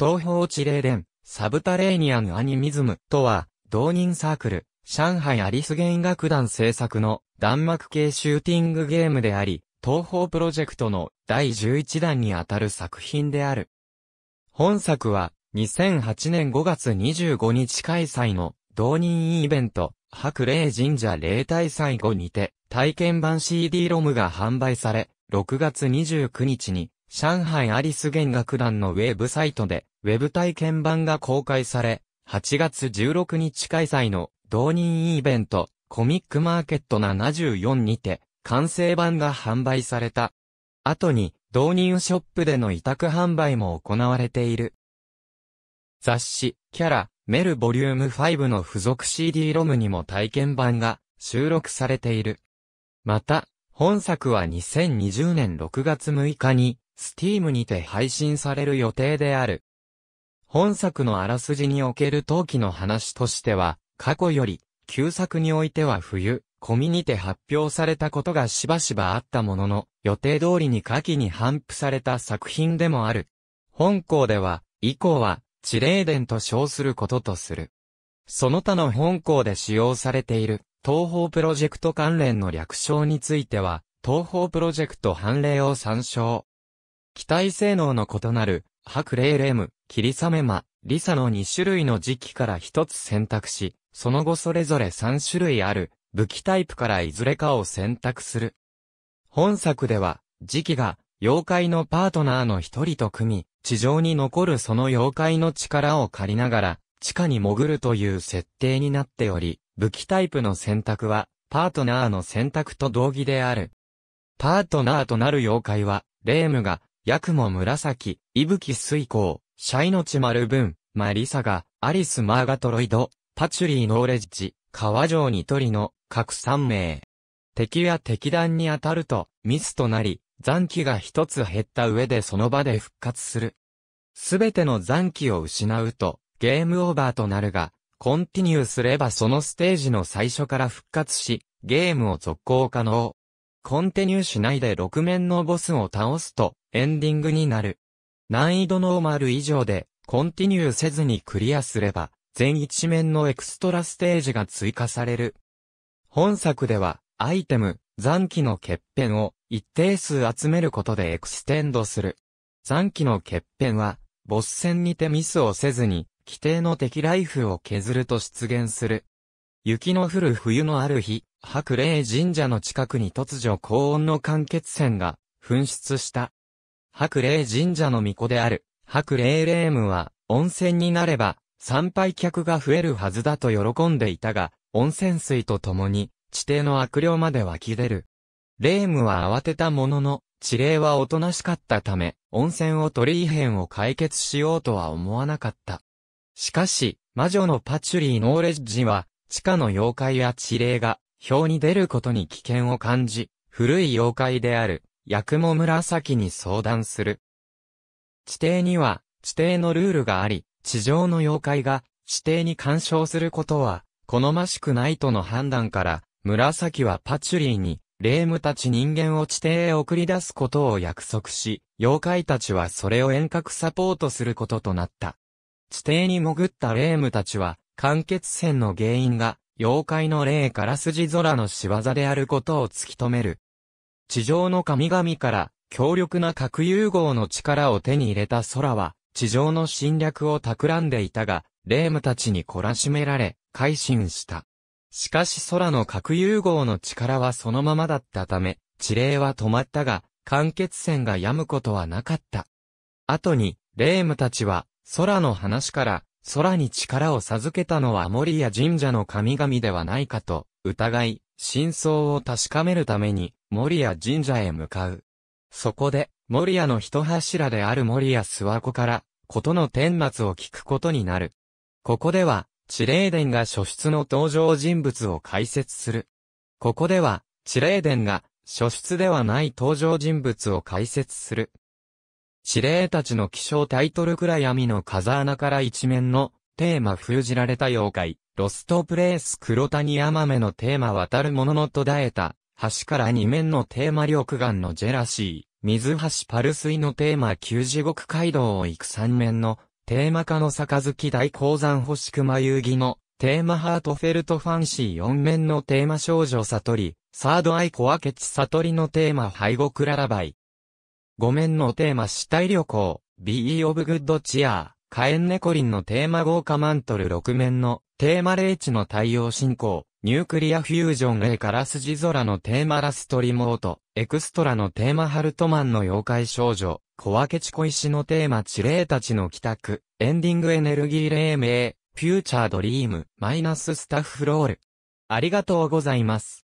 東方地霊伝、サブタレーニアンアニミズムとは、同人サークル、上海アリス弦楽団制作の弾幕系シューティングゲームであり、東方プロジェクトの第11弾にあたる作品である。本作は、2008年5月25日開催の同人イベント、白霊神社霊体祭後にて、体験版 CD ロムが販売され、6月29日に上海アリス弦楽団のウェブサイトで、ウェブ体験版が公開され、8月16日開催の同人イベント、コミックマーケット74にて、完成版が販売された。後に、導入ショップでの委託販売も行われている。雑誌、キャラ、メルボリューム5の付属 CD ロムにも体験版が収録されている。また、本作は2020年6月6日に Steam にて配信される予定である。本作のあらすじにおける陶器の話としては、過去より、旧作においては冬、コミにて発表されたことがしばしばあったものの、予定通りに夏季に頒布された作品でもある。本校では、以降は、地霊伝と称することとする。その他の本校で使用されている、東方プロジェクト関連の略称については、東方プロジェクト判例を参照。機体性能の異なる、白霊レム、霧リサメマ、リサの2種類の時期から1つ選択し、その後それぞれ3種類ある、武器タイプからいずれかを選択する。本作では、時期が、妖怪のパートナーの一人と組み、地上に残るその妖怪の力を借りながら、地下に潜るという設定になっており、武器タイプの選択は、パートナーの選択と同義である。パートナーとなる妖怪は、霊夢が、ヤクモ紫、伊吹水光、シャイノチマルブン、マリサガ、アリスマーガトロイド、パチュリーノーレッジ、川城トリの、各3名。敵や敵弾に当たると、ミスとなり、残機が一つ減った上でその場で復活する。すべての残機を失うと、ゲームオーバーとなるが、コンティニューすればそのステージの最初から復活し、ゲームを続行可能。コンティニューしないで6面のボスを倒すと、エンディングになる。難易度ノーマル以上で、コンティニューせずにクリアすれば、全一面のエクストラステージが追加される。本作では、アイテム、残機の欠片を一定数集めることでエクステンドする。残機の欠片は、ボス戦にてミスをせずに、規定の敵ライフを削ると出現する。雪の降る冬のある日、白霊神社の近くに突如高温の間欠泉が噴出した。白霊神社の巫女である、白霊霊夢は、温泉になれば、参拝客が増えるはずだと喜んでいたが、温泉水と共に、地底の悪霊まで湧き出る。霊夢は慌てたものの、地霊はおとなしかったため、温泉を取り異変を解決しようとは思わなかった。しかし、魔女のパチュリー・ノーレッジは、地下の妖怪や地霊が、表に出ることに危険を感じ、古い妖怪である、八雲紫に相談する。地底には、地底のルールがあり、地上の妖怪が、地底に干渉することは、好ましくないとの判断から、紫はパチュリーに、霊夢たち人間を地底へ送り出すことを約束し、妖怪たちはそれを遠隔サポートすることとなった。地底に潜った霊夢たちは、間欠泉の原因が、妖怪の霊から筋空の仕業であることを突き止める。地上の神々から強力な核融合の力を手に入れた空は、地上の侵略を企んでいたが、霊夢たちに懲らしめられ、改心した。しかし空の核融合の力はそのままだったため、地霊は止まったが、間欠線が病むことはなかった。後に、霊夢たちは、空の話から、空に力を授けたのは森や神社の神々ではないかと、疑い、真相を確かめるために、守谷神社へ向かう。そこで、守谷の一柱である守谷諏訪子から、ことの天末を聞くことになる。ここでは、地霊殿が書出の登場人物を解説する。ここでは、地霊殿が、書出ではない登場人物を解説する。地霊たちの気象タイトル暗闇の風穴から一面のテーマ封じられた妖怪、ロストプレイス黒谷甘めのテーマ渡るものの途絶えた、橋から二面のテーマ緑岩のジェラシー、水橋パルスイのテーマ旧地獄街道を行く三面の、テーマ化の杯大鉱山星熊遊戯の、テーマハートフェルトファンシー四面のテーマ少女悟り、サードアイコアケチ悟りのテーマ背後クララバイ。五面のテーマ死体旅行、BE オブグッドチアー、エンネコリンのテーマ豪華マントル六面のテーマ霊地の太陽進行、ニュークリアフュージョン A から筋空のテーマラストリモート、エクストラのテーマハルトマンの妖怪少女、小分けチコ石のテーマ地霊たちの帰宅、エンディングエネルギー黎明、フューチャードリーム、マイナススタッフロール。ありがとうございます。